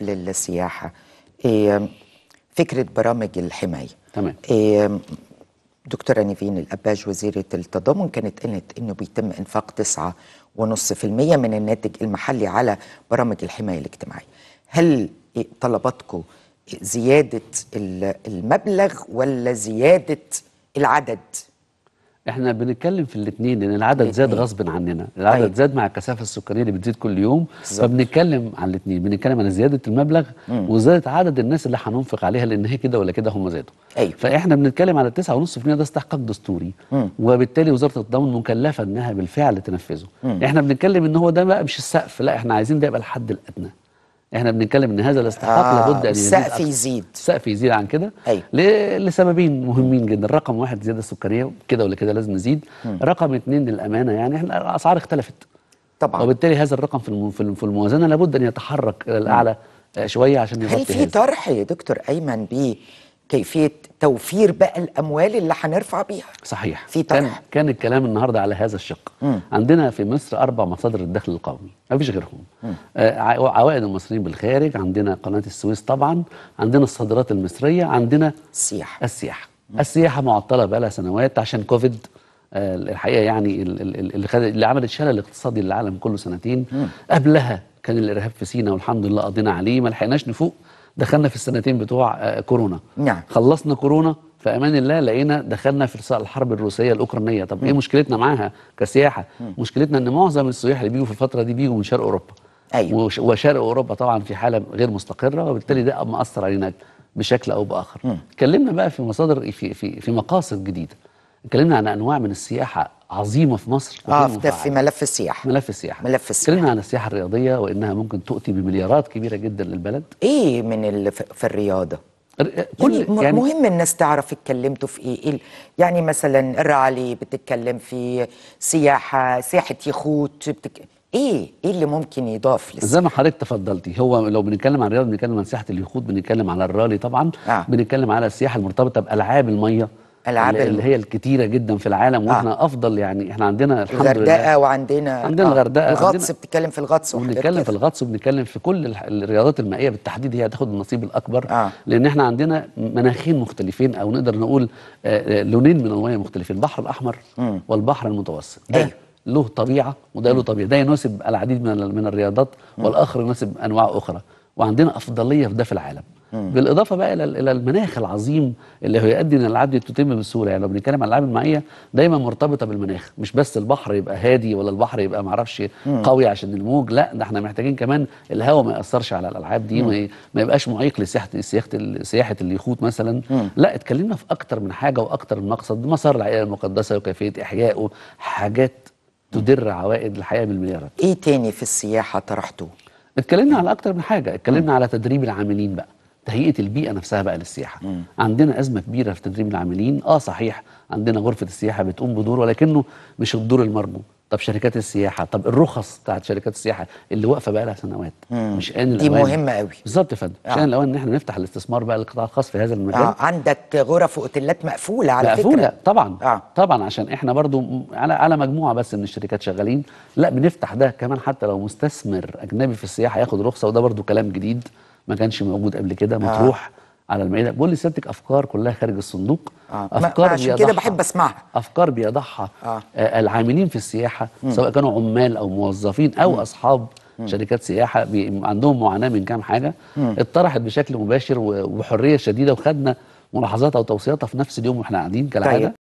للسياحه إيه، فكره برامج الحمايه تمام إيه، دكتورة نيفين الأباج وزيرة التضامن كانت قالت إنه بيتم إنفاق 9.5% من الناتج المحلي على برامج الحماية الاجتماعية هل طلباتكم زيادة المبلغ ولا زيادة العدد احنا بنتكلم في الاثنين لان العدد إيه، زاد إيه. غصب عننا العدد طيب. زاد مع الكثافه السكانيه اللي بتزيد كل يوم بالزبط. فبنتكلم عن الاثنين بنتكلم عن زياده المبلغ وزياده عدد الناس اللي هننفق عليها لان هي كده ولا كده هم زادوا أيوة. فاحنا بنتكلم على 9.5% ده استحقاق دستوري مم. وبالتالي وزاره الضمان مكلفه انها بالفعل تنفذه مم. احنا بنتكلم ان هو ده بقى مش السقف لا احنا عايزين ده يبقى الحد الادنى احنا بنتكلم ان هذا الاستحقاق آه لابد ان يزيد السقف يزيد السقف يزيد عن كده أيوة. لسببين مهمين جدا رقم واحد زياده السكانيه كده ولا كده لازم نزيد م. رقم اثنين للامانه يعني احنا الاسعار اختلفت طبعا وبالتالي هذا الرقم في في الموازنه لابد ان يتحرك الى الاعلى آه، شويه عشان يغطي هل في طرح يا دكتور ايمن بيه كيفيه توفير بقى الاموال اللي هنرفع بيها صحيح في طرح. كان كان الكلام النهارده على هذا الشق مم. عندنا في مصر اربع مصادر الدخل القومي ما فيش غيرهم آه عوائد المصريين بالخارج عندنا قناه السويس طبعا عندنا الصادرات المصريه عندنا السياحه السياحه مم. السياحه معطله بقى لها سنوات عشان كوفيد آه الحقيقه يعني اللي خد... اللي عملت شلل اقتصادي للعالم كله سنتين مم. قبلها كان الارهاب في سينا والحمد لله قضينا عليه ما لحقناش نفوق دخلنا في السنتين بتوع آه، كورونا نعم خلصنا كورونا في امان الله لقينا دخلنا في الحرب الروسيه الاوكرانيه طب م. ايه مشكلتنا معاها كسياحه م. مشكلتنا ان معظم السياح اللي بيجوا في الفتره دي بيجوا من شرق اوروبا ايوه وشرق اوروبا طبعا في حاله غير مستقره وبالتالي ده مأثر علينا بشكل او باخر اتكلمنا بقى في مصادر في في في مقاصد جديده اتكلمنا عن انواع من السياحه عظيمه في مصر اه في, في ملف السياحه ملف السياحه ملف السياحه اتكلمنا عن السياحه الرياضيه وانها ممكن تؤتي بمليارات كبيره جدا للبلد ايه من اللي في الرياضه كل يعني, يعني مهم الناس تعرف اتكلمتوا في ايه, إيه يعني مثلا الرعالي بتتكلم في سياحه سياحه يخوت بتك... ايه ايه اللي ممكن يضاف لسه زي ما حضرتك تفضلتي هو لو بنتكلم عن الرياضه بنتكلم عن سياحه اليخوت بنتكلم على الرالي طبعا آه. بنتكلم على السياحه المرتبطه بالعاب الميه العاب اللي هي الكتيره جدا في العالم آه. واحنا آه. افضل يعني احنا عندنا الحمد لله وعندنا عندنا آه. الغردقه الغطس بتتكلم في الغطس بنتكلم في الغطس وبنتكلم في كل الرياضات المائيه بالتحديد هي هتاخد النصيب الاكبر آه. لان احنا عندنا مناخين مختلفين او نقدر نقول آه، آه، لونين من الميه مختلفين البحر الاحمر م. والبحر المتوسط ده أيه. له طبيعه وده له طبيعه ده يناسب العديد من من الرياضات والاخر يناسب انواع اخرى وعندنا افضليه في ده في العالم بالاضافه بقى الى الى المناخ العظيم اللي هو يؤدي ان الالعاب دي تتم بسهوله يعني لو بنتكلم عن الالعاب المائيه دايما مرتبطه بالمناخ مش بس البحر يبقى هادي ولا البحر يبقى معرفش قوي عشان الموج لا ده احنا محتاجين كمان الهواء ما ياثرش على الالعاب دي ما, يبقاش معيق لسياحه سياحه سياحه اليخوت مثلا لا اتكلمنا في اكتر من حاجه واكتر من مقصد مسار العائله المقدسه وكيفيه احيائه حاجات تدر عوائد الحياه بالمليارات ايه تاني في السياحه طرحته اتكلمنا على اكتر من حاجه اتكلمنا على تدريب العاملين بقى تهيئه البيئه نفسها بقى للسياحه مم. عندنا ازمه كبيره في تدريب العاملين اه صحيح عندنا غرفه السياحه بتقوم بدور ولكنه مش الدور المرجو طب شركات السياحه طب الرخص بتاعت شركات السياحه اللي واقفه بقى لها سنوات مم. مش ان الاوان دي مهمه قوي بالظبط يا فندم مش ان آه. الاوان ان احنا نفتح الاستثمار بقى للقطاع الخاص في هذا المجال آه. عندك غرف واوتيلات مقفوله على مقفولة. فكره مقفوله طبعا آه. طبعا عشان احنا برضو على على مجموعه بس من الشركات شغالين لا بنفتح ده كمان حتى لو مستثمر اجنبي في السياحه ياخد رخصه وده برضو كلام جديد ما كانش موجود قبل كده آه. مطروح آه. على المائده بقول لسيادتك افكار كلها خارج الصندوق آه. افكار عشان كده بحب اسمعها افكار بيضعها آه. آه العاملين في السياحه م. سواء كانوا عمال او موظفين او م. اصحاب م. شركات سياحه بي... عندهم معاناه من كام حاجه م. اتطرحت بشكل مباشر وبحريه شديده وخدنا ملاحظاتها وتوصياتها في نفس اليوم واحنا قاعدين كالعاده طيب.